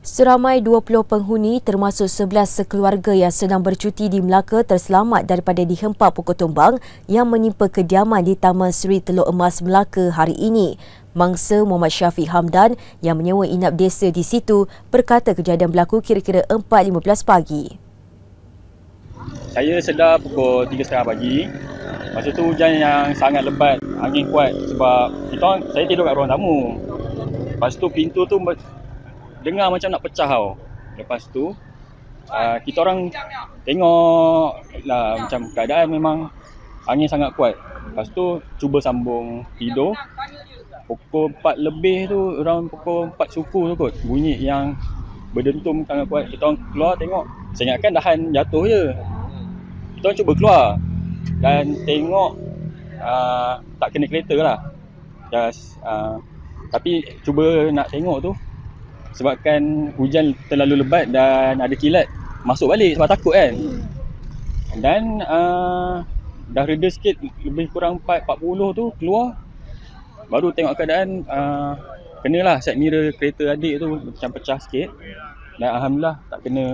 Seramai 20 penghuni termasuk 11 sekeluarga yang sedang bercuti di Melaka terselamat daripada dihempap pokok tumbang yang menimpa kediaman di Taman Seri Teluk Emas Melaka hari ini. Mangsa Muhammad Syafiq Hamdan yang menyewa inap desa di situ berkata kejadian berlaku kira-kira 4.15 pagi. Saya sedar pukul 3.30 pagi. Masa tu hujan yang sangat lebat, angin kuat sebab kita saya tidur kat ruang tamu. Lepas tu pintu tu dengar macam nak pecah tau. Lepas tu uh, kita orang tengok lah macam keadaan memang angin sangat kuat. Lepas tu cuba sambung tidur. Pukul 4 lebih tu around pukul 4 suku tu kot bunyi yang berdentum sangat kuat. Kita orang keluar tengok. Saya ingatkan dahan jatuh je. Kita orang cuba keluar dan tengok uh, tak kena kereta lah. Just uh, tapi cuba nak tengok tu sebabkan hujan terlalu lebat dan ada kilat masuk balik sebab takut kan dan uh, dah reda sikit lebih kurang 4.40 tu keluar baru tengok keadaan uh, kenalah set mirror kereta adik tu macam pecah sikit dan Alhamdulillah tak kena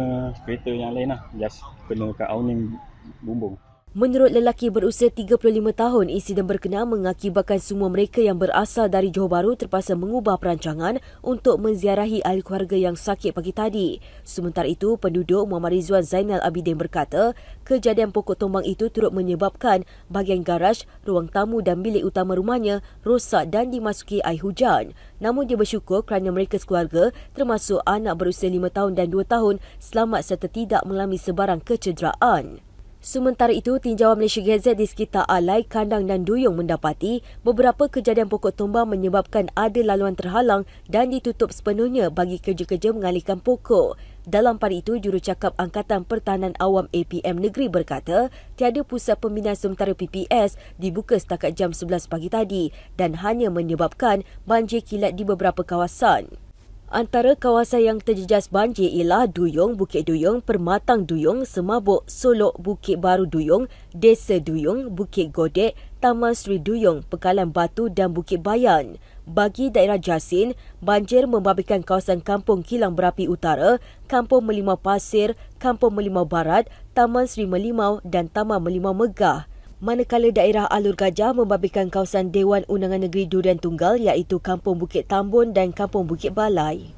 kereta yang lain lah just kena kat awning bumbung Menurut lelaki berusia 35 tahun, insiden berkenaan mengakibatkan semua mereka yang berasal dari Johor Bahru terpaksa mengubah perancangan untuk menziarahi ahli keluarga yang sakit pagi tadi. Sementara itu, penduduk Muhammad Rizwan Zainal Abidin berkata, kejadian pokok tombang itu turut menyebabkan bahagian garaj, ruang tamu dan bilik utama rumahnya rosak dan dimasuki air hujan. Namun dia bersyukur kerana mereka sekeluarga termasuk anak berusia 5 tahun dan 2 tahun selamat serta tidak mengalami sebarang kecederaan. Sementara itu, tinjauan Malaysia Gazette di sekitar Alai, Kandang dan Duyung mendapati beberapa kejadian pokok tumbang menyebabkan ada laluan terhalang dan ditutup sepenuhnya bagi kerja-kerja mengalihkan pokok. Dalam pada itu, jurucakap Angkatan Pertahanan Awam APM Negeri berkata, tiada pusat pembinaan sementara PPS dibuka setakat jam 11 pagi tadi dan hanya menyebabkan banjir kilat di beberapa kawasan. Antara kawasan yang terjejas banjir ialah Duyung, Bukit Duyung, Permatang Duyung, Semabuk, Solok, Bukit Baru Duyung, Desa Duyung, Bukit Godek, Taman Sri Duyung, Pekalan Batu dan Bukit Bayan. Bagi daerah Jasin, banjir membabitkan kawasan Kampung Kilang Berapi Utara, Kampung Melimau Pasir, Kampung Melimau Barat, Taman Sri Melimau dan Taman Melimau Megah. Manakala daerah Alur Gajah membabitkan kawasan Dewan Undangan Negeri Durian Tunggal iaitu Kampung Bukit Tambun dan Kampung Bukit Balai.